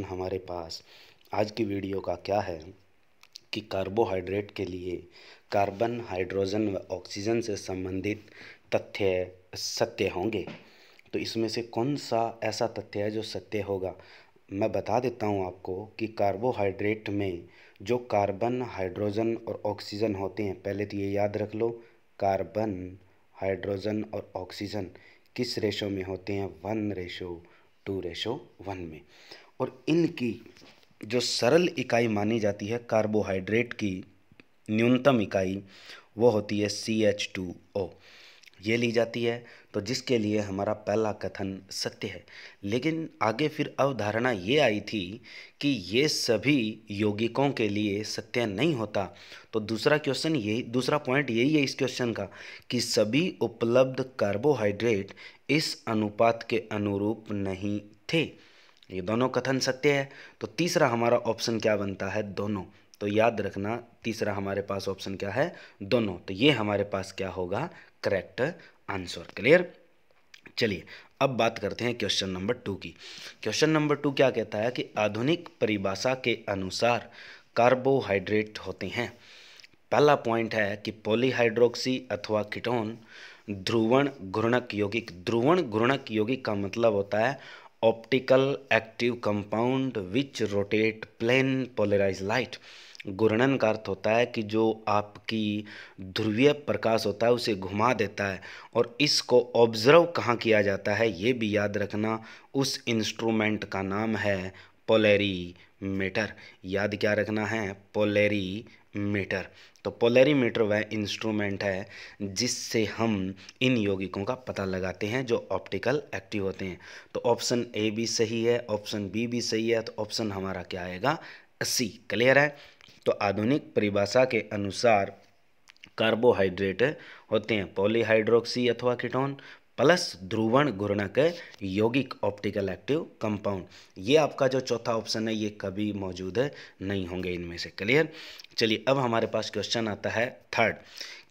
option हमारे पास आज की वीडियो का क्या है कि कार्बोहाइड्रेट के लिए कार्बन हाइड्रोजन व ऑक्सीजन से संबंधित तथ्य सत्य होंगे तो इसमें से कौन सा ऐसा तथ्य है जो सत्य होगा मैं बता देता हूं आपको कि कार्बोहाइड्रेट में जो कार्बन हाइड्रोजन और ऑक्सीजन होते हैं पहले तो ये याद रख लो कार्बन हाइड्रोजन और ऑक्सीजन किस रेशो में होते हैं one ratio two ratio one में और इनकी जो सरल इकाई मानी जाती है कार्बोहाइड्रेट की न्यूनतम इकाई वो होती है सी एच टू ओ ये ली जाती है तो जिसके लिए हमारा पहला कथन सत्य है लेकिन आगे फिर अवधारणा ये आई थी कि ये सभी यौगिकों के लिए सत्य नहीं होता तो दूसरा क्वेश्चन यही दूसरा पॉइंट यही है इस क्वेश्चन का कि सभी उपलब्ध कार्बोहाइड्रेट इस अनुपात के अनुरूप नहीं थे ये दोनों कथन सत्य है तो तीसरा हमारा ऑप्शन क्या बनता है दोनों तो याद रखना तीसरा हमारे पास ऑप्शन क्या है दोनों तो ये हमारे पास क्या होगा करेक्ट आंसर क्लियर चलिए अब बात करते हैं क्वेश्चन नंबर टू की क्वेश्चन नंबर टू क्या कहता है कि आधुनिक परिभाषा के अनुसार कार्बोहाइड्रेट होते हैं पहला पॉइंट है कि पॉलीहाइड्रोक्सी अथवा किटोन ध्रुवण घूर्णक यौगिक ध्रुवण घूर्णक यौगिक का मतलब होता है optical active compound which rotate plane polarise light घूर्णन का अर्थ होता है कि जो आपकी ध्रुवीय प्रकाश होता है उसे घुमा देता है और इसको ऑब्जर्व कहाँ किया जाता है ये भी याद रखना उस इंस्ट्रूमेंट का नाम है पोलेरी मीटर याद क्या रखना है पोलेरी मीटर तो पोलरीमीटर वह इंस्ट्रूमेंट है जिससे हम इन यौगिकों का पता लगाते हैं जो ऑप्टिकल एक्टिव होते हैं तो ऑप्शन ए भी सही है ऑप्शन बी भी सही है तो ऑप्शन हमारा क्या आएगा सी क्लियर है तो आधुनिक परिभाषा के अनुसार कार्बोहाइड्रेट होते हैं पॉलीहाइड्रोक्सी अथवा कीटोन प्लस ध्रुवण घूर्णक है यौगिक ऑप्टिकल एक्टिव कंपाउंड ये आपका जो चौथा ऑप्शन है ये कभी मौजूद है नहीं होंगे इनमें से क्लियर चलिए अब हमारे पास क्वेश्चन आता है थर्ड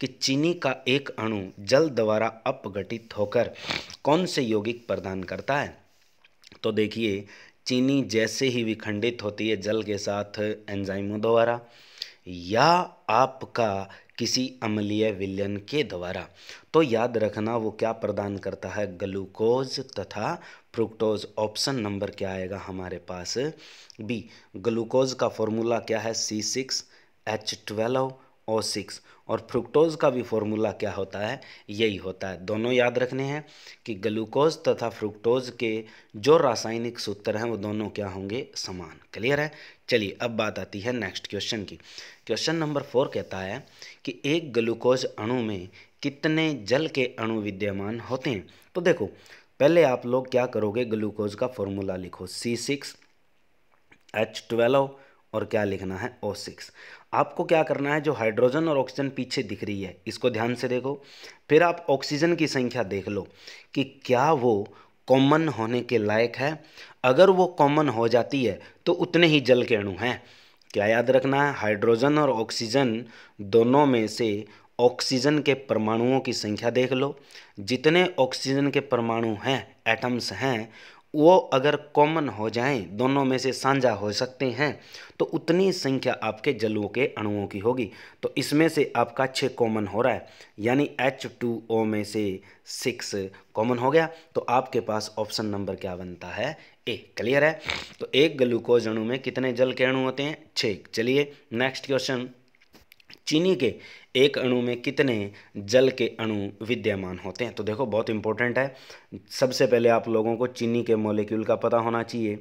कि चीनी का एक अणु जल द्वारा अपघटित होकर कौन से यौगिक प्रदान करता है तो देखिए चीनी जैसे ही विखंडित होती है जल के साथ एंजाइमों द्वारा या आपका किसी अम्लीय विलयन के द्वारा तो याद रखना वो क्या प्रदान करता है ग्लूकोज तथा फ्रुक्टोज ऑप्शन नंबर क्या आएगा हमारे पास बी ग्लूकोज का फॉर्मूला क्या है C six H twelve O six और फ्रुक्टोज का भी फॉर्मूला क्या होता है यही होता है दोनों याद रखने हैं कि ग्लूकोज तथा फ्रुक्टोज के जो रासायनिक सूत्र हैं वो दोनों क्या होंगे समान क्लियर है चलिए अब बात आती है नेक्स्ट क्वेश्चन की क्वेश्चन नंबर फोर कहता है कि एक ग्लूकोज अणु में कितने जल के अणु विद्यमान होते हैं तो देखो पहले आप लोग क्या करोगे ग्लूकोज का फॉर्मूला लिखो सी सिक्स एच ट्वेल्व और क्या लिखना है ओ सिक्स आपको क्या करना है जो हाइड्रोजन और ऑक्सीजन पीछे दिख रही है इसको ध्यान से देखो फिर आप ऑक्सीजन की संख्या देख लो कि क्या वो कॉमन होने के लायक है अगर वो कॉमन हो जाती है तो उतने ही जल के अणु हैं क्या याद रखना है हाइड्रोजन और ऑक्सीजन दोनों में से ऑक्सीजन के परमाणुओं की संख्या देख लो जितने ऑक्सीजन के परमाणु हैं एटम्स हैं वो अगर कॉमन हो जाएं दोनों में से साझा हो सकते हैं तो उतनी संख्या आपके जलों के अणुओं की होगी तो इसमें से आपका छः कॉमन हो रहा है यानी एच टू ओ में से सिक्स कॉमन हो गया तो आपके पास ऑप्शन नंबर क्या बनता है ए क्लियर है तो एक ग्लूकोज अणु में कितने जल के अणु होते हैं छ चलिए नेक्स्ट क्वेश्चन चीनी के एक अणु में कितने जल के अणु विद्यमान होते हैं तो देखो बहुत इंपॉर्टेंट है सबसे पहले आप लोगों को चीनी के मोलिक्यूल का पता होना चाहिए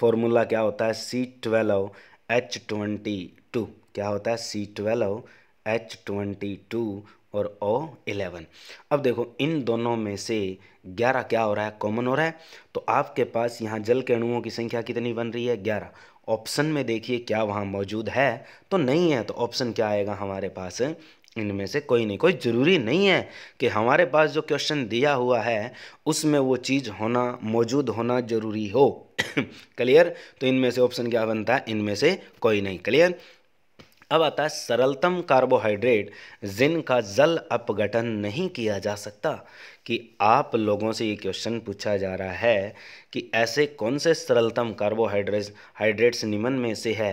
फॉर्मूला क्या होता है C twelve H twenty two क्या होता है C twelve H twenty two और ओ इलेवन अब देखो इन दोनों में से ग्यारह क्या हो रहा है कॉमन हो रहा है तो आपके पास यहाँ जल के अणुओं की संख्या कितनी बन रही है ग्यारह ऑप्शन में देखिए क्या वहाँ मौजूद है तो नहीं है तो ऑप्शन क्या आएगा हमारे पास इनमें से कोई नहीं कोई ज़रूरी नहीं है कि हमारे पास जो क्वेश्चन दिया हुआ है उसमें वो चीज़ होना मौजूद होना ज़रूरी हो क्लियर तो इनमें से ऑप्शन क्या बनता है इनमें से कोई नहीं क्लियर अब आता है सरलतम कार्बोहाइड्रेट जिनका जल अपघटन नहीं किया जा सकता कि आप लोगों से ये क्वेश्चन पूछा जा रहा है कि ऐसे कौन से सरलतम कार्बोहाइड्रेट हाइड्रेट्स निम्न में से है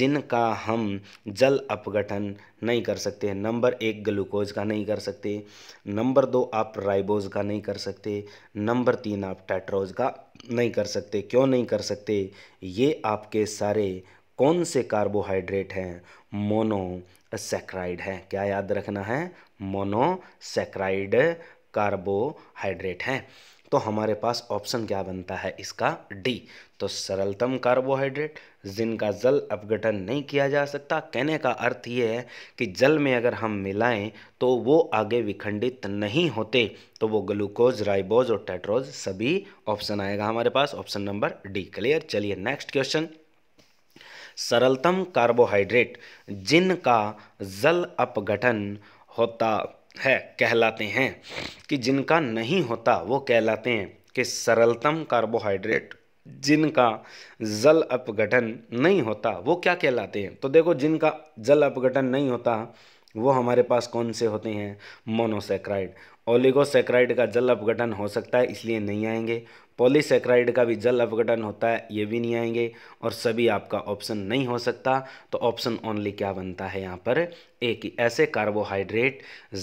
जिनका हम जल अपघटन नहीं कर सकते नंबर एक ग्लूकोज का नहीं कर सकते नंबर दो आप राइबोज का नहीं कर सकते नंबर तीन आप टैट्रोज का नहीं कर सकते क्यों नहीं कर सकते ये आपके सारे कौन से कार्बोहाइड्रेट हैं मोनोसेक्राइड हैं क्या याद रखना है मोनोसेक्राइड कार्बोहाइड्रेट हैं तो हमारे पास ऑप्शन क्या बनता है इसका डी तो सरलतम कार्बोहाइड्रेट जिनका जल अपघटन नहीं किया जा सकता कहने का अर्थ ये है कि जल में अगर हम मिलाएं तो वो आगे विखंडित नहीं होते तो वो ग्लूकोज राइबोज और टेट्रोज सभी ऑप्शन आएगा हमारे पास ऑप्शन नंबर डी क्लियर चलिए नेक्स्ट क्वेश्चन सरलतम कार्बोहाइड्रेट जिनका जल अपघटन होता है कहलाते हैं कि जिनका नहीं होता वो कहलाते हैं कि सरलतम कार्बोहाइड्रेट जिनका जल अपघटन नहीं होता वो क्या कहलाते हैं तो देखो जिनका जल अपघटन नहीं होता वो हमारे पास कौन से होते हैं मोनोसेक्राइड ओलिगोसेक्राइड का जल अपघटन हो सकता है इसलिए नहीं आएंगे पॉलीसेक्राइड का भी जल अपघटन होता है ये भी नहीं आएंगे और सभी आपका ऑप्शन नहीं हो सकता तो ऑप्शन ओनली क्या बनता है यहाँ पर एक ऐसे कार्बोहाइड्रेट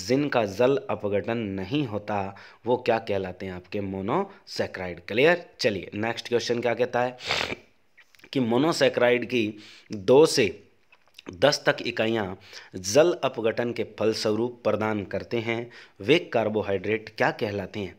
जिनका जल अपघटन नहीं होता वो क्या कहलाते हैं आपके मोनोसेक्राइड क्लियर चलिए नेक्स्ट क्वेश्चन क्या कहता है कि मोनोसेक्राइड की दो से दस तक इकाइयाँ जल अपघटन के फलस्वरूप प्रदान करते हैं वे कार्बोहाइड्रेट क्या कहलाते हैं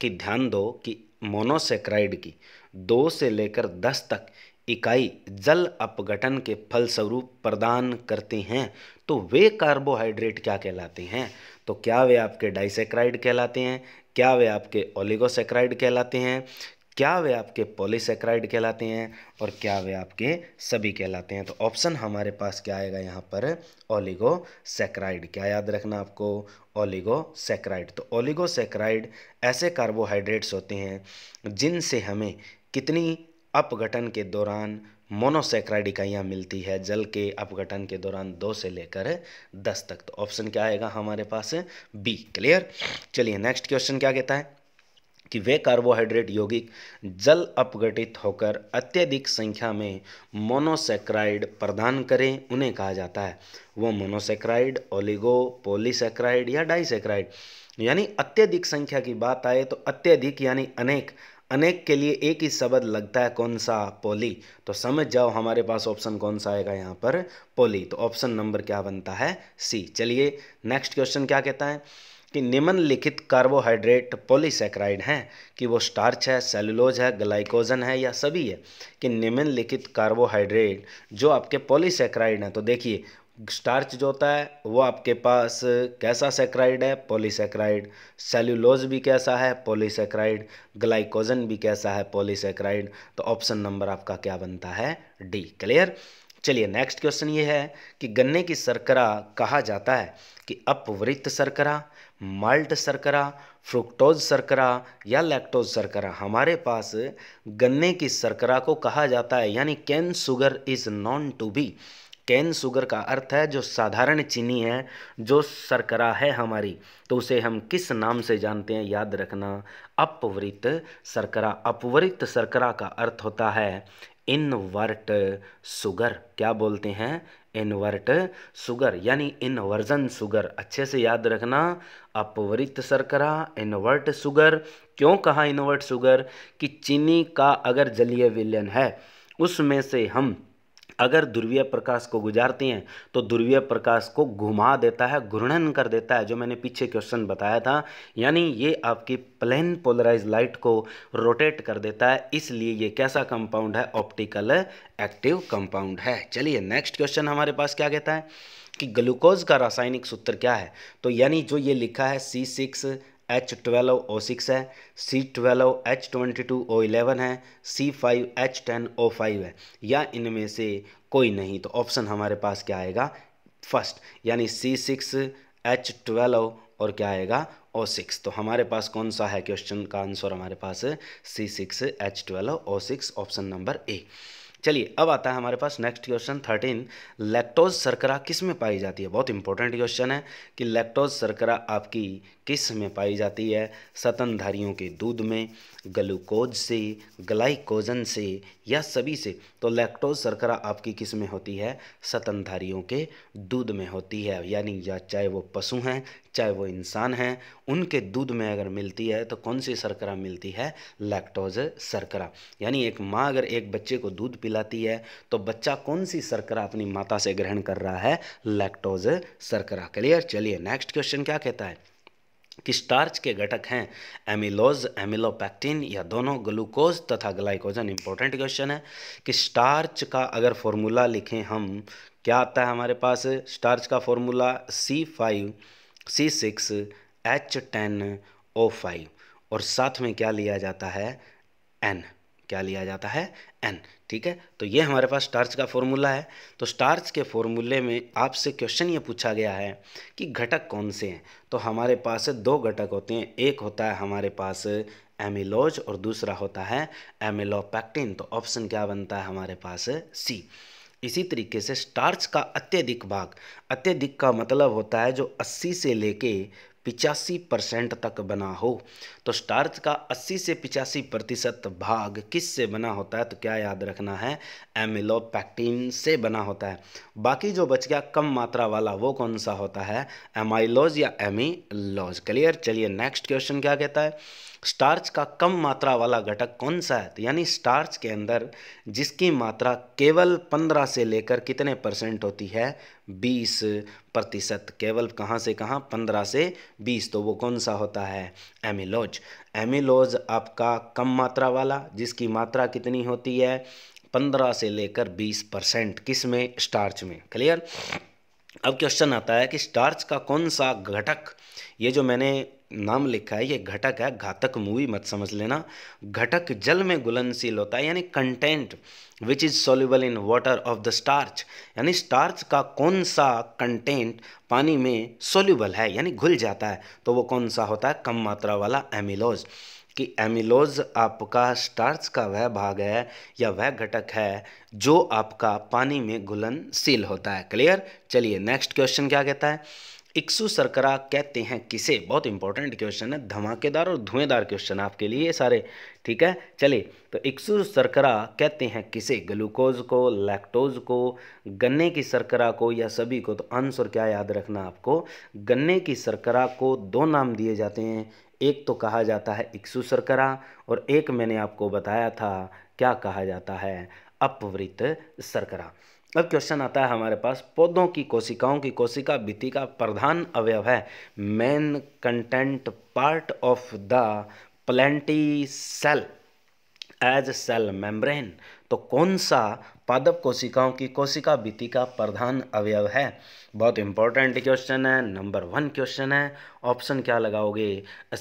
कि ध्यान दो कि मोनोसेक्राइड की दो से लेकर दस तक इकाई जल अपघटन के फलस्वरूप प्रदान करते हैं तो वे कार्बोहाइड्रेट क्या कहलाते हैं तो क्या वे आपके डाइसेक्राइड कहलाते हैं क्या वे आपके ओलिगोसेक्राइड कहलाते हैं क्या वे आपके पॉलीसेक्राइड कहलाते हैं और क्या वे आपके सभी कहलाते हैं तो ऑप्शन हमारे पास क्या आएगा यहाँ पर ओलिगोसेक्राइड क्या याद रखना आपको ओलिगोसेक्राइड तो ओलिगोसेक्राइड ऐसे कार्बोहाइड्रेट्स होते हैं जिनसे हमें कितनी अपघटन के दौरान मोनोसेक्राइड इकाइयाँ मिलती है जल के अपघटन के दौरान दो से लेकर दस तक तो ऑप्शन क्या आएगा हमारे पास बी क्लियर चलिए नेक्स्ट क्वेश्चन क्या कहता है कि वे कार्बोहाइड्रेट यौगिक जल अपघटित होकर अत्यधिक संख्या में मोनोसेक्राइड प्रदान करें उन्हें कहा जाता है वो मोनोसेक्राइड ओलिगो पोलीसेक्राइड या डाइसेक्राइड यानी अत्यधिक संख्या की बात आए तो अत्यधिक यानी अनेक अनेक के लिए एक ही शब्द लगता है कौन सा पोली तो समझ जाओ हमारे पास ऑप्शन कौन सा आएगा यहाँ पर पोली तो ऑप्शन नंबर क्या बनता है सी चलिए नेक्स्ट क्वेश्चन क्या कहता है कि निम्नलिखित कार्बोहाइड्रेट पॉलीसेक्राइड हैं कि वो स्टार्च है सेलुलोज है ग्लाइकोजन है या सभी है कि निम्नलिखित कार्बोहाइड्रेट जो आपके पॉलीसेक्राइड हैं तो देखिए स्टार्च जो होता है वो आपके पास कैसा सेक्राइड है पॉलीसेक्राइड सेल्यूलोज भी कैसा है पॉलीसेक्राइड ग्लाइकोजन भी कैसा है पॉलीसेक्राइड तो ऑप्शन नंबर आपका क्या बनता है डी क्लियर चलिए नेक्स्ट क्वेश्चन ये है कि गन्ने की शर्करा कहा जाता है कि अपवृत्त शर्करा माल्ट शर्करा फ्रुक्टोज शर्करा या लैक्टोज सरकरा हमारे पास गन्ने की शर्करा को कहा जाता है यानी cane sugar is known to be cane sugar का अर्थ है जो साधारण चीनी है जो शर्करा है हमारी तो उसे हम किस नाम से जानते हैं याद रखना अपवृत्त शर्करा अपवृत्त शर्करा का अर्थ होता है इनवर्ट सुगर क्या बोलते हैं इनवर्ट सुगर यानी इनवर्जन सुगर अच्छे से याद रखना अपवृत सरकरा इनवर्ट सुगर क्यों कहा इनवर्ट सुगर कि चीनी का अगर जलीय विलयन है उसमें से हम अगर ध्रुवीय प्रकाश को गुजारती हैं तो ध्रुवीय प्रकाश को घुमा देता है घूर्णन कर देता है जो मैंने पीछे क्वेश्चन बताया था यानी ये आपकी प्लेन पोलराइज लाइट को रोटेट कर देता है इसलिए ये कैसा कंपाउंड है ऑप्टिकल एक्टिव कंपाउंड है चलिए नेक्स्ट क्वेश्चन हमारे पास क्या कहता है कि ग्लूकोज का रासायनिक सूत्र क्या है तो यानी जो ये लिखा है C six H twelve O six है C twelve H twenty two O eleven है C five H ten O five है या इनमें से कोई नहीं तो ऑप्शन हमारे पास क्या आएगा फर्स्ट यानी सी सिक्स एच ट्वेल्व और क्या आएगा ओ सिक्स तो हमारे पास कौन सा है क्वेश्चन का आंसर हमारे पास C six H twelve O six option number A चलिए अब आता है हमारे पास नेक्स्ट क्वेश्चन थर्टीन लैक्टोज सरकरा किस में पाई जाती है बहुत इंपॉर्टेंट क्वेश्चन है कि लैक्टोज सरकरा आपकी किस में पाई जाती है सतनधारियों के दूध में ग्लूकोज से ग्लाइकोजन से या सभी से तो लैक्टोज शर्करा आपकी किस में होती है सतनधारियों के दूध में होती है यानी या चाहे वो पशु हैं चाहे वो इंसान हैं उनके दूध में अगर मिलती है तो कौन सी शर्करा मिलती है लैक्टोज शर्करा यानी एक माँ अगर एक बच्चे को दूध पिलाती है तो बच्चा कौन सी शर्करा अपनी माता से ग्रहण कर रहा है लैक्टोज शर्करा क्लियर चलिए नेक्स्ट क्वेश्चन क्या कहता है कि स्टार्च के घटक हैं एमिलोज एमिलोपैक्टिन या दोनों ग्लूकोज तथा ग्लाइकोजन इंपॉर्टेंट क्वेश्चन है कि स्टार्च का अगर फॉर्मूला लिखें हम क्या आता है हमारे पास स्टार्च का formula C five C six H ten O five और साथ में क्या लिया जाता है एन क्या लिया जाता है एन ठीक है तो ये हमारे पास स्टार्च का फॉर्मूला है तो स्टार्च के फॉर्मूले में आपसे क्वेश्चन ये पूछा गया है कि घटक कौन से हैं तो हमारे पास दो घटक होते हैं एक होता है हमारे पास एमिलोज और दूसरा होता है एमिलोपैक्टिन तो ऑप्शन क्या बनता है हमारे पास सी इसी तरीके से स्टार्च का अत्यधिक भाग अत्यधिक का मतलब होता है जो 80 से लेके पिचासी परसेंट तक बना हो तो स्टार्च का 80 से पिचासी प्रतिशत भाग किस से बना होता है तो क्या याद रखना है एमिलोपैक्टिन से बना होता है बाकी जो बच गया कम मात्रा वाला वो कौन सा होता है एमाइलोज या एमिलोज क्लियर चलिए नेक्स्ट क्वेश्चन क्या कहता है स्टार्च का कम मात्रा वाला घटक कौन सा है तो यानी स्टार्च के अंदर जिसकी मात्रा केवल पंद्रह से लेकर कितने परसेंट होती है बीस प्रतिशत केवल कहाँ से कहाँ पंद्रह से बीस तो वो कौन सा होता है एमिलोज एमिलोज आपका कम मात्रा वाला जिसकी मात्रा कितनी होती है पंद्रह से लेकर बीस परसेंट किस में स्टार्च में क्लियर अब क्वेश्चन आता है कि स्टार्च का कौन सा घटक ये जो मैंने नाम लिखा है ये घटक है घातक मूवी मत समझ लेना घटक जल में घुलनशील होता है यानी content which is soluble in water of the starch यानी स्टार्च का कौन सा कंटेंट पानी में सोल्यूबल है यानी घुल जाता है तो वो कौन सा होता है कम मात्रा वाला एमिलोज कि एमिलोज आपका स्टार्च का वह भाग है या वह घटक है जो आपका पानी में घुलनशील होता है क्लियर चलिए नेक्स्ट क्वेश्चन क्या कहता है इक्सु सरकरा कहते हैं किसे बहुत इंपॉर्टेंट क्वेश्चन है धमाकेदार और धुएंदार क्वेश्चन आपके लिए सारे ठीक है चलिए तो इक्सु सरकरा कहते हैं किसे ग्लूकोज को लैक्टोज को गन्ने की सरकरा को या सभी को तो आंसर क्या याद रखना आपको गन्ने की सरकरा को दो नाम दिए जाते हैं एक तो कहा जाता है इक्सु सरकरा और एक मैंने आपको बताया था क्या कहा जाता है अपवृत सरकरा अब क्वेश्चन आता है हमारे पास पौधों की कोशिकाओं की कोशिका भित्ति का प्रधान अवयव है main content part of the plant cell as cell membrane तो कौन सा पादप कोशिकाओं की कोशिका भित्ति का प्रधान अवयव है बहुत इंपॉर्टेंट क्वेश्चन है नंबर वन क्वेश्चन है ऑप्शन क्या लगाओगे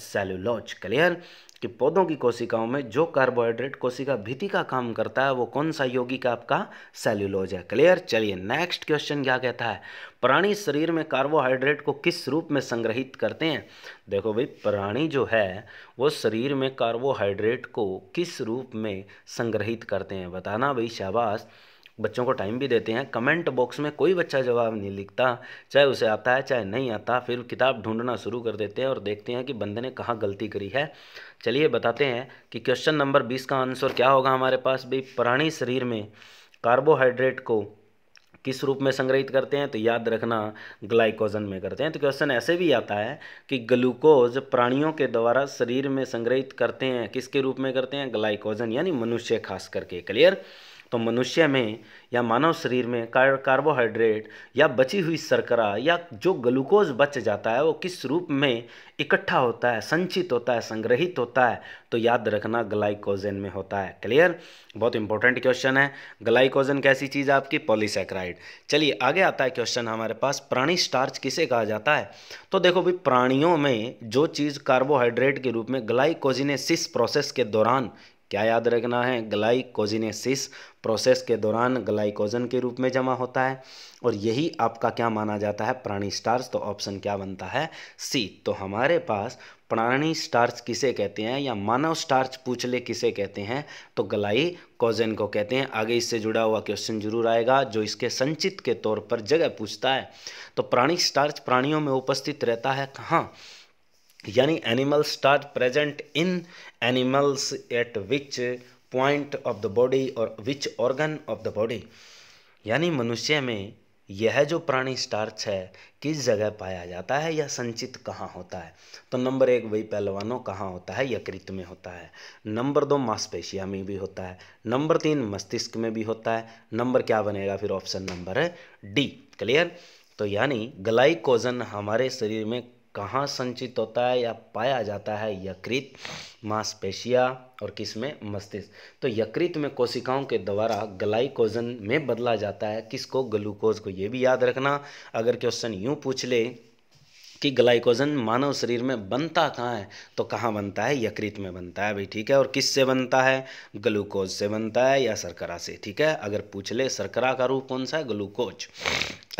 सेलुलोज क्लियर कि पौधों की कोशिकाओं में जो कार्बोहाइड्रेट कोशिका भीति का काम करता है वो कौन सा यौगिक आपका सेल्यूलोज है क्लियर चलिए नेक्स्ट क्वेश्चन क्या कहता है प्राणी शरीर में कार्बोहाइड्रेट को किस रूप में संग्रहित करते हैं देखो भाई प्राणी जो है वो शरीर में कार्बोहाइड्रेट को किस रूप में संग्रहित करते हैं बताना भाई शाबाश बच्चों को टाइम भी देते हैं कमेंट बॉक्स में कोई बच्चा जवाब नहीं लिखता चाहे उसे आता है चाहे नहीं आता फिर किताब ढूंढना शुरू कर देते हैं और देखते हैं कि बंदे ने कहाँ गलती करी है चलिए बताते हैं कि क्वेश्चन नंबर बीस का आंसर क्या होगा हमारे पास भाई प्राणी शरीर में कार्बोहाइड्रेट को किस रूप में संग्रहित करते हैं तो याद रखना ग्लाइकोजन में करते हैं तो क्वेश्चन ऐसे भी आता है कि ग्लूकोज प्राणियों के द्वारा शरीर में संग्रहित करते हैं किसके रूप में करते हैं ग्लाइकोजन यानी मनुष्य खास करके क्लियर तो मनुष्य में या मानव शरीर में कार्बोहाइड्रेट या बची हुई शर्करा या जो ग्लूकोज बच जाता है वो किस रूप में इकट्ठा होता है संचित होता है संग्रहित होता है तो याद रखना ग्लाइकोजन में होता है क्लियर बहुत इंपॉर्टेंट क्वेश्चन है ग्लाइकोजन कैसी चीज़ है आपकी पॉलीसेक्राइड चलिए आगे आता है क्वेश्चन हमारे पास प्राणी स्टार्च किसे कहा जाता है तो देखो भाई प्राणियों में जो चीज़ कार्बोहाइड्रेट के रूप में ग्लाइकोजिनेसिस प्रोसेस के दौरान क्या याद रखना है ग्लाइकोजिनेसिस प्रोसेस के दौरान ग्लाइकोजन के रूप में जमा होता है और यही आपका क्या माना जाता है प्राणी स्टार्च तो ऑप्शन क्या बनता है सी तो हमारे पास प्राणी स्टार्च किसे कहते हैं या मानव स्टार्च पूछ ले किसे कहते हैं तो गलाई कोजन को कहते हैं आगे इससे जुड़ा हुआ क्वेश्चन जरूर आएगा जो इसके संचित के तौर पर जगह पूछता है तो प्राणी स्टार्च प्राणियों में उपस्थित रहता है कहाँ यानी animal starch present in animals at which point of the body or which organ of the body यानी मनुष्य में यह जो प्राणी स्टार्च है किस जगह पाया जाता है या संचित कहाँ होता है तो नंबर एक वही पहलवानों कहाँ होता है यकृत में होता है नंबर दो मांसपेशिया में भी होता है नंबर तीन मस्तिष्क में भी होता है नंबर क्या बनेगा फिर ऑप्शन नंबर है डी क्लियर तो यानी ग्लाइकोजन हमारे शरीर में कहाँ संचित होता है या पाया जाता है यकृत मांसपेशिया और किस में मस्तिष्क तो यकृत में कोशिकाओं के द्वारा ग्लाइकोजन में बदला जाता है किसको ग्लूकोज को ये भी याद रखना अगर क्वेश्चन यूँ पूछ ले कि ग्लाइकोजन मानव शरीर में बनता कहाँ है तो कहाँ बनता है यकृत में बनता है भाई ठीक है और किस से बनता है ग्लूकोज से बनता है या सरकरा से ठीक है अगर पूछ ले सरकरा का रूप कौन सा है ग्लूकोज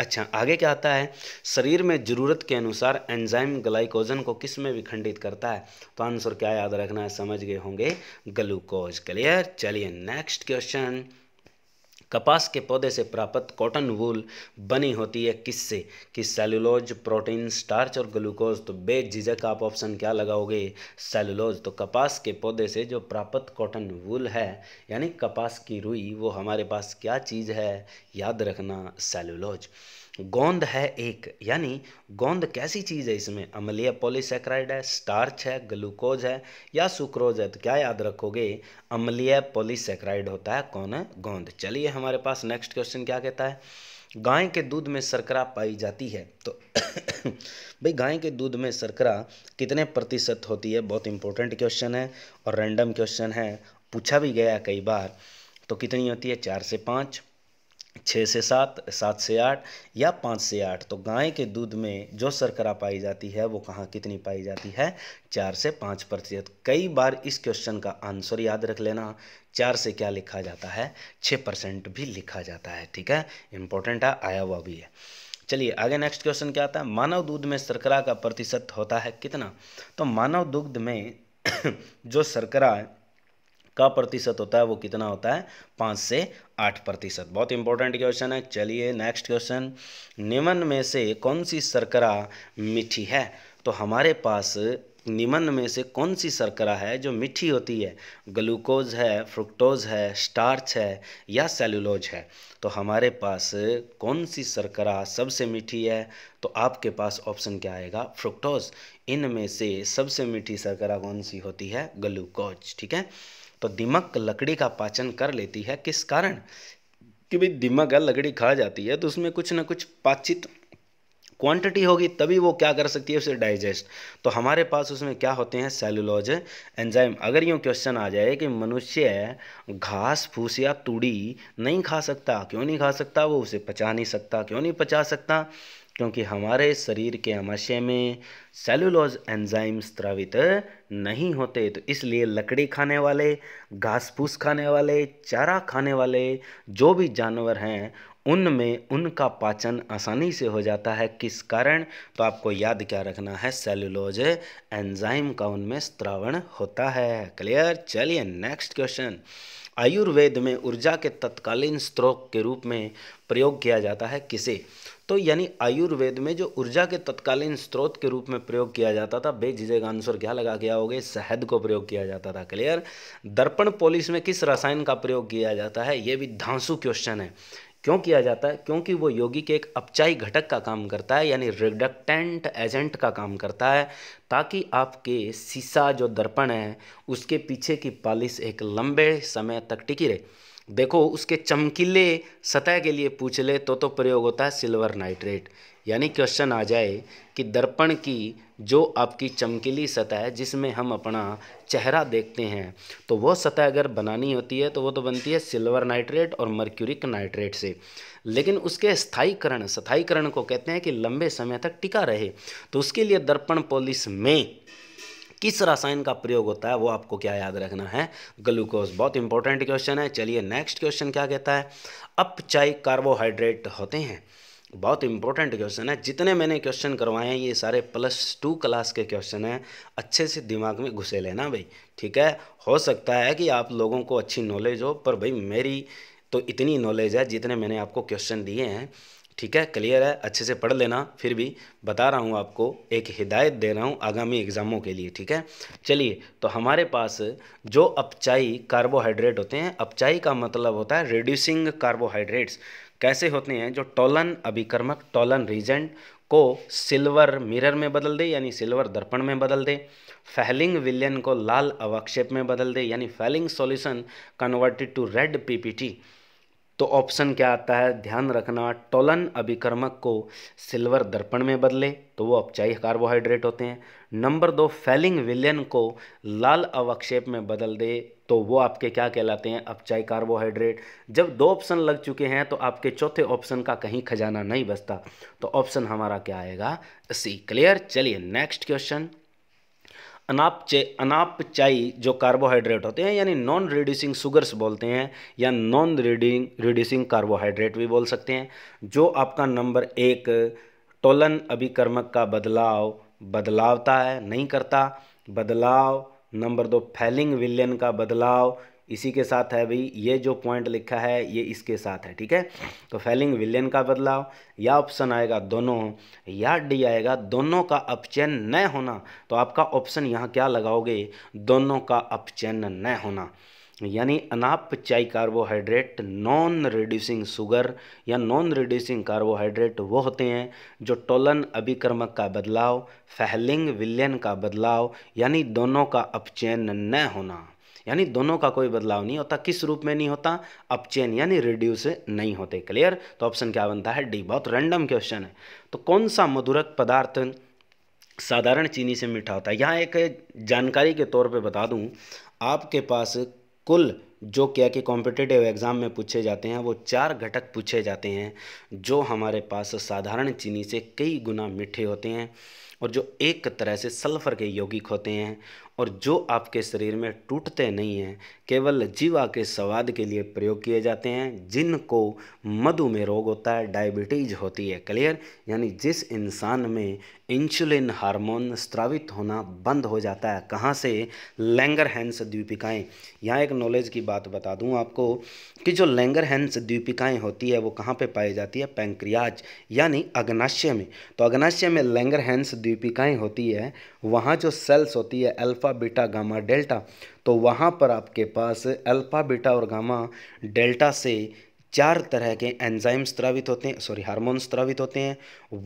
अच्छा आगे क्या आता है शरीर में ज़रूरत के अनुसार एंजाइम ग्लाइकोजन को किस में विखंडित करता है तो आंसर क्या याद रखना है समझ गए होंगे ग्लूकोज क्लियर चलिए नेक्स्ट क्वेश्चन कपास के पौधे से प्राप्त कॉटन वूल बनी होती है किससे कि सेलुलोज प्रोटीन स्टार्च और ग्लूकोज तो बेझिझक आप ऑप्शन क्या लगाओगे सेलुलोज तो कपास के पौधे से जो प्राप्त कॉटन वूल है यानी कपास की रुई वो हमारे पास क्या चीज़ है याद रखना सेलुलोज गोंद है एक यानी गोंद कैसी चीज़ है इसमें अम्लीय पॉलीसेक्राइड है स्टार्च है ग्लूकोज है या सुक्रोज है तो क्या याद रखोगे अम्लीय पॉलीसेक्राइड होता है कौन है गोंद चलिए हमारे पास नेक्स्ट क्वेश्चन क्या कहता है गाय के दूध में शर्करा पाई जाती है तो भाई गाय के दूध में शर्करा कितने प्रतिशत होती है बहुत इंपॉर्टेंट क्वेश्चन है और रैंडम क्वेश्चन है पूछा भी गया कई बार तो कितनी होती है चार से पाँच छः से सात सात से आठ या पाँच से आठ तो गाय के दूध में जो शर्करा पाई जाती है वो कहाँ कितनी पाई जाती है चार से पाँच प्रतिशत कई बार इस क्वेश्चन का आंसर याद रख लेना चार से क्या लिखा जाता है छः परसेंट भी लिखा जाता है ठीक है इंपॉर्टेंट है आया हुआ भी है चलिए आगे नेक्स्ट क्वेश्चन क्या आता है मानव दूध में शर्करा का प्रतिशत होता है कितना तो मानव दुग्ध में जो शर्करा का प्रतिशत होता है वो कितना होता है पाँच से आठ प्रतिशत बहुत इंपॉर्टेंट क्वेश्चन है चलिए नेक्स्ट क्वेश्चन निम्न में से कौन सी शर्करा मीठी है तो हमारे पास निम्न में से कौन सी शर्करा है जो मीठी होती है ग्लूकोज है फ्रुक्टोज है स्टार्च है या सेलुलोज है तो हमारे पास कौन सी शर्करा सबसे मीठी है तो आपके पास ऑप्शन क्या आएगा फ्रुक्टोज इनमें से सबसे मीठी शर्करा कौन सी होती है ग्लूकोज ठीक है तो दिमक लकड़ी का पाचन कर लेती है किस कारण कि भाई दिमक है लकड़ी खा जाती है तो उसमें कुछ ना कुछ पाचित क्वांटिटी होगी तभी वो क्या कर सकती है उसे डाइजेस्ट तो हमारे पास उसमें क्या होते हैं सेलुलोज एंजाइम अगर यूँ क्वेश्चन आ जाए कि मनुष्य घास फूस या तूड़ी नहीं खा सकता क्यों नहीं खा सकता वो उसे पचा नहीं सकता क्यों नहीं पचा सकता क्योंकि हमारे शरीर के अमाशय में सेलुलोज एंजाइम स्त्रावित नहीं होते तो इसलिए लकड़ी खाने वाले घास फूस खाने वाले चारा खाने वाले जो भी जानवर हैं उनमें उनका पाचन आसानी से हो जाता है किस कारण तो आपको याद क्या रखना है सेलुलोज एंजाइम का उनमें स्त्रावण होता है क्लियर चलिए नेक्स्ट क्वेश्चन आयुर्वेद में ऊर्जा के तत्कालीन स्त्रोत के रूप में प्रयोग किया जाता है किसे तो यानी आयुर्वेद में जो ऊर्जा के तत्कालीन स्रोत के रूप में प्रयोग किया जाता था बेझिझक आंसर क्या लगा गया होगा शहद को प्रयोग किया जाता था क्लियर दर्पण पॉलिश में किस रसायन का प्रयोग किया जाता है ये भी धांसु क्वेश्चन है क्यों किया जाता है क्योंकि वो योगी के एक अपचाई घटक का काम करता है यानी रिडक्टेंट एजेंट का काम करता है ताकि आपके सीसा जो दर्पण है उसके पीछे की पॉलिश एक लंबे समय तक टिकी रहे देखो उसके चमकीले सतह के लिए पूछ ले तो तो प्रयोग होता है सिल्वर नाइट्रेट यानी क्वेश्चन आ जाए कि दर्पण की जो आपकी चमकीली सतह है जिसमें हम अपना चेहरा देखते हैं तो वो सतह अगर बनानी होती है तो वो तो बनती है सिल्वर नाइट्रेट और मर्क्यूरिक नाइट्रेट से लेकिन उसके स्थायीकरण स्थायीकरण को कहते हैं कि लंबे समय तक टिका रहे तो उसके लिए दर्पण पॉलिस में किस रसायन का प्रयोग होता है वो आपको क्या याद रखना है ग्लूकोज बहुत इंपॉर्टेंट क्वेश्चन है चलिए नेक्स्ट क्वेश्चन क्या कहता है अपचाई कार्बोहाइड्रेट होते हैं बहुत इंपॉर्टेंट क्वेश्चन है जितने मैंने क्वेश्चन करवाए हैं ये सारे प्लस टू क्लास के क्वेश्चन हैं अच्छे से दिमाग में घुसे लेना भाई ठीक है हो सकता है कि आप लोगों को अच्छी नॉलेज हो पर भाई मेरी तो इतनी नॉलेज है जितने मैंने आपको क्वेश्चन दिए हैं ठीक है क्लियर है अच्छे से पढ़ लेना फिर भी बता रहा हूँ आपको एक हिदायत दे रहा हूँ आगामी एग्ज़ामों के लिए ठीक है चलिए तो हमारे पास जो अपचाई कार्बोहाइड्रेट होते हैं अपचाई का मतलब होता है रिड्यूसिंग कार्बोहाइड्रेट्स कैसे होते हैं जो टोलन अभिक्रमक टोलन रीजेंट को सिल्वर मिरर में बदल दे यानी सिल्वर दर्पण में बदल दे फैलिंग विलियन को लाल अवक्षेप में बदल दे यानी Fehling solution converted to red PPT तो ऑप्शन क्या आता है ध्यान रखना टोलन अभिक्रमक को सिल्वर दर्पण में बदले तो वो अपचाई कार्बोहाइड्रेट होते हैं नंबर दो फैलिंग विलियन को लाल अवक्षेप में बदल दे तो वो आपके क्या कहलाते हैं अपचाई कार्बोहाइड्रेट जब दो ऑप्शन लग चुके हैं तो आपके चौथे ऑप्शन का कहीं खजाना नहीं बचता तो ऑप्शन हमारा क्या आएगा सी क्लियर चलिए नेक्स्ट क्वेश्चन अनापचे अनापचाई जो कार्बोहाइड्रेट होते हैं यानी नॉन रिड्यूसिंग शुगर्स बोलते हैं या नॉन रिडिंग रिड्यूसिंग कार्बोहाइड्रेट भी बोल सकते हैं जो आपका नंबर एक टोलन अभिकर्मक का बदलाव बदलावता है नहीं करता बदलाव नंबर दो फैलिंग विलियन का बदलाव इसी के साथ है भाई ये जो पॉइंट लिखा है ये इसके साथ है ठीक है तो फेलिंग विलियन का बदलाव या ऑप्शन आएगा दोनों या डी आएगा दोनों का अपचयन न होना तो आपका ऑप्शन यहाँ क्या लगाओगे दोनों का अपचयन न होना यानी अनापचाई कार्बोहाइड्रेट नॉन रिड्यूसिंग शुगर या नॉन रिड्यूसिंग कार्बोहाइड्रेट वो होते हैं जो टोलन अभिक्रमक का बदलाव फहलिंग विलयन का बदलाव यानी दोनों का अपचयन न होना यानी दोनों का कोई बदलाव नहीं होता किस रूप में नहीं होता अपचेन यानी रिड्यूस नहीं होते क्लियर तो ऑप्शन क्या बनता है डी बहुत रैंडम क्वेश्चन है तो कौन सा मधुरक पदार्थ साधारण चीनी से मीठा होता है यहाँ एक जानकारी के तौर पर बता दूँ आपके पास कुल जो क्या कि कॉम्पिटेटिव एग्ज़ाम में पूछे जाते हैं वो चार घटक पूछे जाते हैं जो हमारे पास साधारण चीनी से कई गुना मीठे होते हैं और जो एक तरह से सल्फर के यौगिक होते हैं और जो आपके शरीर में टूटते नहीं हैं केवल जीवा के स्वाद के लिए प्रयोग किए जाते हैं जिनको मधुमेह रोग होता है डायबिटीज होती है क्लियर यानी जिस इंसान में इंसुलिन हार्मोन स्त्रावित होना बंद हो जाता है कहाँ से लैंगर हैंस द्वीपिकाएँ यहाँ एक नॉलेज की बात बता दूँ आपको कि जो लैंगर हैंस द्वीपिकाएँ होती है वो कहाँ पर पाई जाती है पैंक्रियाज यानी अग्नाशय में तो अग्नाशय में लैंगर हैंस द्वीपिकाएँ होती है वहाँ जो सेल्स होती है अल्फ़ा बीटा गामा डेल्टा तो वहाँ पर आपके पास अल्फ़ा बीटा और गामा डेल्टा से चार तरह के एंजाइम्स स्रावित होते हैं सॉरी हार्मोन स्रावित होते हैं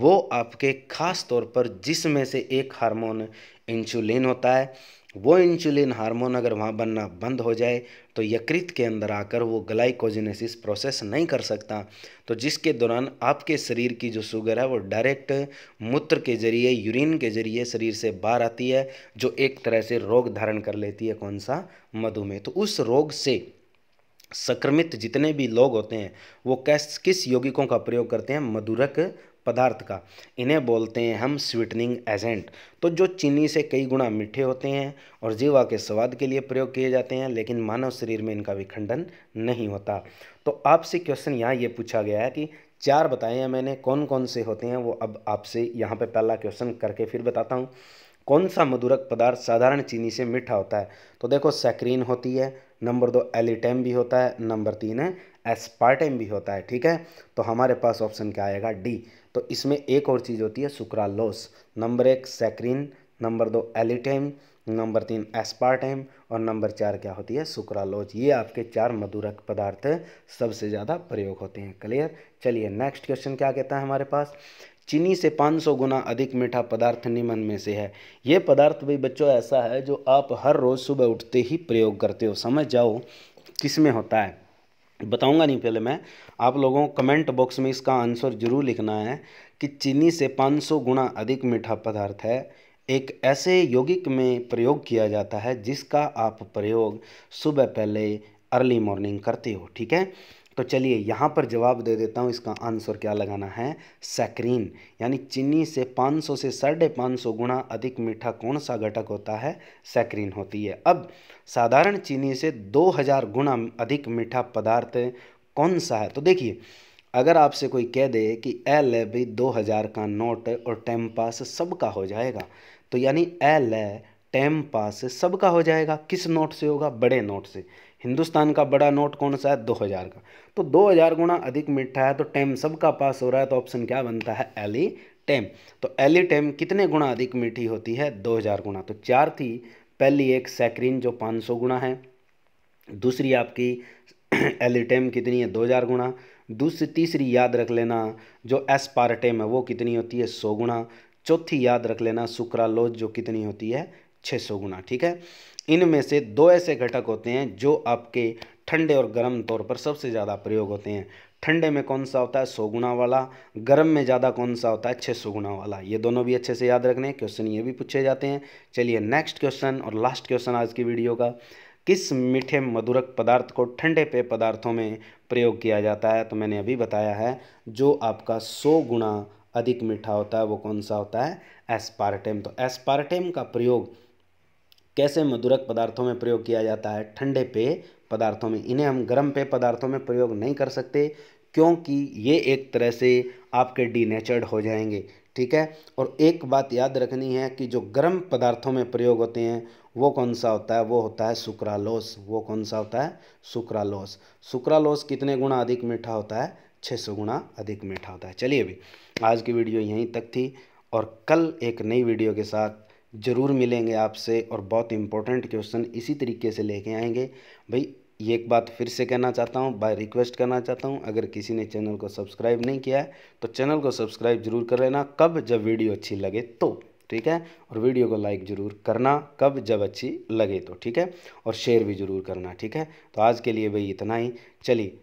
वो आपके खास तौर पर जिसमें से एक हार्मोन इंसुलिन होता है वो इंसुलिन हार्मोन अगर वहाँ बनना बंद हो जाए तो यकृत के अंदर आकर वो ग्लाइकोजेनेसिस प्रोसेस नहीं कर सकता तो जिसके दौरान आपके शरीर की जो शुगर है वो डायरेक्ट मूत्र के जरिए यूरिन के जरिए शरीर से बाहर आती है जो एक तरह से रोग धारण कर लेती है कौन सा मधुमेह तो उस रोग से संक्रमित जितने भी लोग होते हैं वो कैस किस यौगिकों का प्रयोग करते हैं मधुरक पदार्थ का इन्हें बोलते हैं हम स्वीटनिंग एजेंट तो जो चीनी से कई गुना मीठे होते हैं और जीवा के स्वाद के लिए प्रयोग किए जाते हैं लेकिन मानव शरीर में इनका विखंडन नहीं होता तो आपसे क्वेश्चन यहाँ ये पूछा गया है कि चार बताए हैं मैंने कौन कौन से होते हैं वो अब आपसे यहाँ पर पहला क्वेश्चन करके फिर बताता हूँ कौन सा मधुरक पदार्थ साधारण चीनी से मीठा होता है तो देखो सैक्रीन होती है नंबर दो एलिटेम भी होता है नंबर तीन है एसपार्टेम भी होता है ठीक है तो हमारे पास ऑप्शन क्या आएगा डी तो इसमें एक और चीज़ होती है सुक्रालोस नंबर एक सैक्रीन नंबर दो एलिटेम नंबर तीन एस्पार्टेम और नंबर चार क्या होती है सुक्रालोज ये आपके चार मधुरक पदार्थ सबसे ज़्यादा प्रयोग होते हैं क्लियर चलिए नेक्स्ट क्वेश्चन क्या कहता है हमारे पास चीनी से 500 गुना अधिक मीठा पदार्थ निमन में से है ये पदार्थ भी बच्चों ऐसा है जो आप हर रोज़ सुबह उठते ही प्रयोग करते हो समझ जाओ किस में होता है बताऊंगा नहीं पहले मैं आप लोगों को कमेंट बॉक्स में इसका आंसर जरूर लिखना है कि चीनी से 500 गुना अधिक मीठा पदार्थ है एक ऐसे यौगिक में प्रयोग किया जाता है जिसका आप प्रयोग सुबह पहले अर्ली मॉर्निंग करते हो ठीक है तो चलिए यहाँ पर जवाब दे देता हूँ इसका आंसर क्या लगाना है सैक्रीन यानी चीनी से 500 से साढ़े पाँच गुना अधिक मीठा कौन सा घटक होता है सैक्रीन होती है अब साधारण चीनी से 2000 गुना अधिक मीठा पदार्थ कौन सा है तो देखिए अगर आपसे कोई कह दे कि ए ले भी दो हज़ार का नोट और टाइम पास सबका हो जाएगा तो यानी ए ले टाइम पास सबका हो जाएगा किस नोट से होगा बड़े नोट से हिंदुस्तान का बड़ा नोट कौन सा है दो हज़ार का तो दो हज़ार गुणा अधिक मीठा है तो टेम सबका पास हो रहा है तो ऑप्शन क्या बनता है एली टेम तो एली टेम कितने गुणा अधिक मीठी होती है दो हज़ार गुणा तो चार थी पहली एक सैक्रीन जो पाँच सौ गुणा है दूसरी आपकी एली टेम कितनी है दो हज़ार गुणा दूसरी तीसरी याद रख लेना जो एसपार्टेम है वो कितनी होती है सौ गुणा चौथी याद रख लेना सुक्रालोज जो कितनी होती है छः सौ गुना ठीक है इनमें से दो ऐसे घटक होते हैं जो आपके ठंडे और गर्म तौर पर सबसे ज़्यादा प्रयोग होते हैं ठंडे में कौन सा होता है सौ गुना वाला गर्म में ज़्यादा कौन सा होता है छः सौ गुना वाला ये दोनों भी अच्छे से याद रखने हैं क्वेश्चन ये भी पूछे जाते हैं चलिए नेक्स्ट क्वेश्चन और लास्ट क्वेश्चन आज की वीडियो का किस मीठे मधुरक पदार्थ को ठंडे पेय पदार्थों में प्रयोग किया जाता है तो मैंने अभी बताया है जो आपका सौ गुना अधिक मीठा होता है वो कौन सा होता है एस्पार्टेम तो एस्पार्टेम का प्रयोग कैसे मधुरक पदार्थों में प्रयोग किया जाता है ठंडे पेय पदार्थों में इन्हें हम गर्म पेय पदार्थों में प्रयोग नहीं कर सकते क्योंकि ये एक तरह से आपके डीनेचर्ड हो जाएंगे ठीक है और एक बात याद रखनी है कि जो गर्म पदार्थों में प्रयोग होते हैं वो कौन सा होता है वो होता है सुक्रालोस वो कौन सा होता है सुक्रालोस सुक्रालोस कितने गुणा अधिक मीठा होता है छः सौ गुणा अधिक मीठा होता है चलिए अभी आज की वीडियो यहीं तक थी और कल एक नई वीडियो के साथ ज़रूर मिलेंगे आपसे और बहुत इंपॉर्टेंट क्वेश्चन इसी तरीके से लेके आएंगे भाई ये एक बात फिर से कहना चाहता हूँ बाय रिक्वेस्ट करना चाहता हूँ अगर किसी ने चैनल को सब्सक्राइब नहीं किया है तो चैनल को सब्सक्राइब जरूर कर लेना कब जब वीडियो अच्छी लगे तो ठीक है और वीडियो को लाइक ज़रूर करना कब जब अच्छी लगे तो ठीक है और शेयर भी ज़रूर करना ठीक है तो आज के लिए भाई इतना ही चलिए